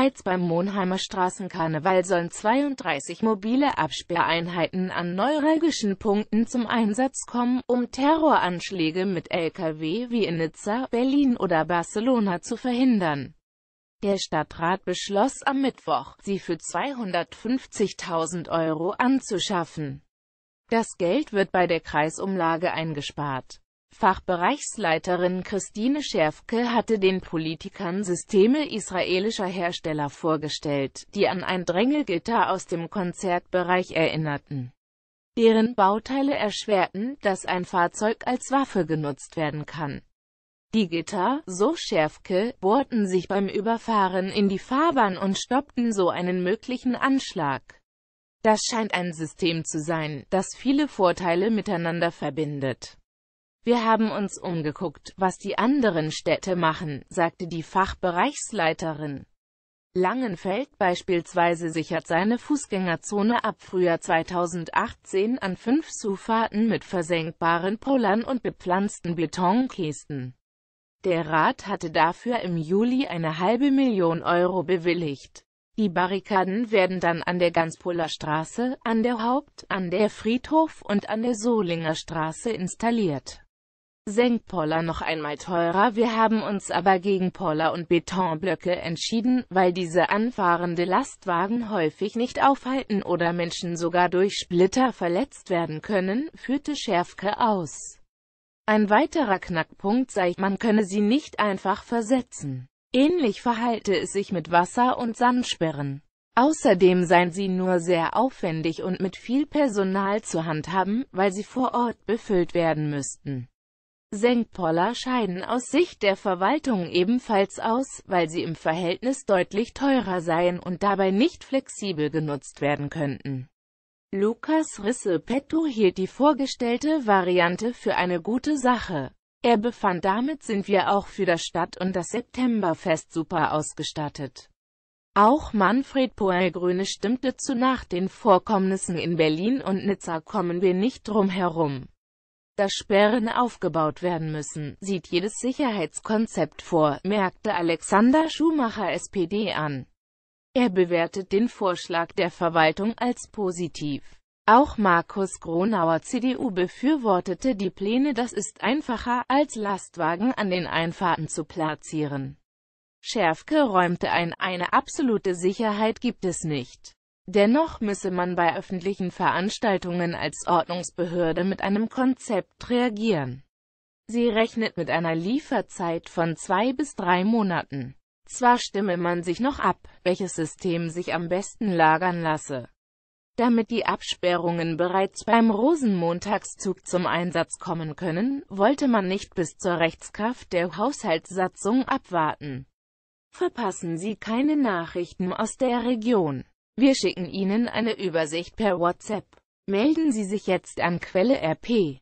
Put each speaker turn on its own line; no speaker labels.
Bereits beim Monheimer Straßenkarneval sollen 32 mobile Absperreinheiten an neuralgischen Punkten zum Einsatz kommen, um Terroranschläge mit Lkw wie in Nizza, Berlin oder Barcelona zu verhindern. Der Stadtrat beschloss am Mittwoch, sie für 250.000 Euro anzuschaffen. Das Geld wird bei der Kreisumlage eingespart. Fachbereichsleiterin Christine Schärfke hatte den Politikern Systeme israelischer Hersteller vorgestellt, die an ein Drängelgitter aus dem Konzertbereich erinnerten. Deren Bauteile erschwerten, dass ein Fahrzeug als Waffe genutzt werden kann. Die Gitter, so Schärfke, bohrten sich beim Überfahren in die Fahrbahn und stoppten so einen möglichen Anschlag. Das scheint ein System zu sein, das viele Vorteile miteinander verbindet. Wir haben uns umgeguckt, was die anderen Städte machen, sagte die Fachbereichsleiterin. Langenfeld beispielsweise sichert seine Fußgängerzone ab Frühjahr 2018 an fünf Zufahrten mit versenkbaren Pollern und bepflanzten Betonkästen. Der Rat hatte dafür im Juli eine halbe Million Euro bewilligt. Die Barrikaden werden dann an der Ganspoler Straße, an der Haupt-, an der Friedhof- und an der Solinger Straße installiert senkt Poller noch einmal teurer. Wir haben uns aber gegen Poller und Betonblöcke entschieden, weil diese anfahrende Lastwagen häufig nicht aufhalten oder Menschen sogar durch Splitter verletzt werden können, führte Schärfke aus. Ein weiterer Knackpunkt sei, man könne sie nicht einfach versetzen. Ähnlich verhalte es sich mit Wasser- und Sandsperren. Außerdem seien sie nur sehr aufwendig und mit viel Personal zu handhaben, weil sie vor Ort befüllt werden müssten. Senkpoller scheiden aus Sicht der Verwaltung ebenfalls aus, weil sie im Verhältnis deutlich teurer seien und dabei nicht flexibel genutzt werden könnten. Lukas Risse Petto hielt die vorgestellte Variante für eine gute Sache. Er befand damit sind wir auch für das Stadt- und das Septemberfest super ausgestattet. Auch Manfred poel stimmte zu nach den Vorkommnissen in Berlin und Nizza kommen wir nicht drum herum dass Sperren aufgebaut werden müssen, sieht jedes Sicherheitskonzept vor, merkte Alexander Schumacher SPD an. Er bewertet den Vorschlag der Verwaltung als positiv. Auch Markus Gronauer CDU befürwortete die Pläne, das ist einfacher, als Lastwagen an den Einfahrten zu platzieren. Schärfke räumte ein, eine absolute Sicherheit gibt es nicht. Dennoch müsse man bei öffentlichen Veranstaltungen als Ordnungsbehörde mit einem Konzept reagieren. Sie rechnet mit einer Lieferzeit von zwei bis drei Monaten. Zwar stimme man sich noch ab, welches System sich am besten lagern lasse. Damit die Absperrungen bereits beim Rosenmontagszug zum Einsatz kommen können, wollte man nicht bis zur Rechtskraft der Haushaltssatzung abwarten. Verpassen Sie keine Nachrichten aus der Region. Wir schicken Ihnen eine Übersicht per WhatsApp. Melden Sie sich jetzt an Quelle RP.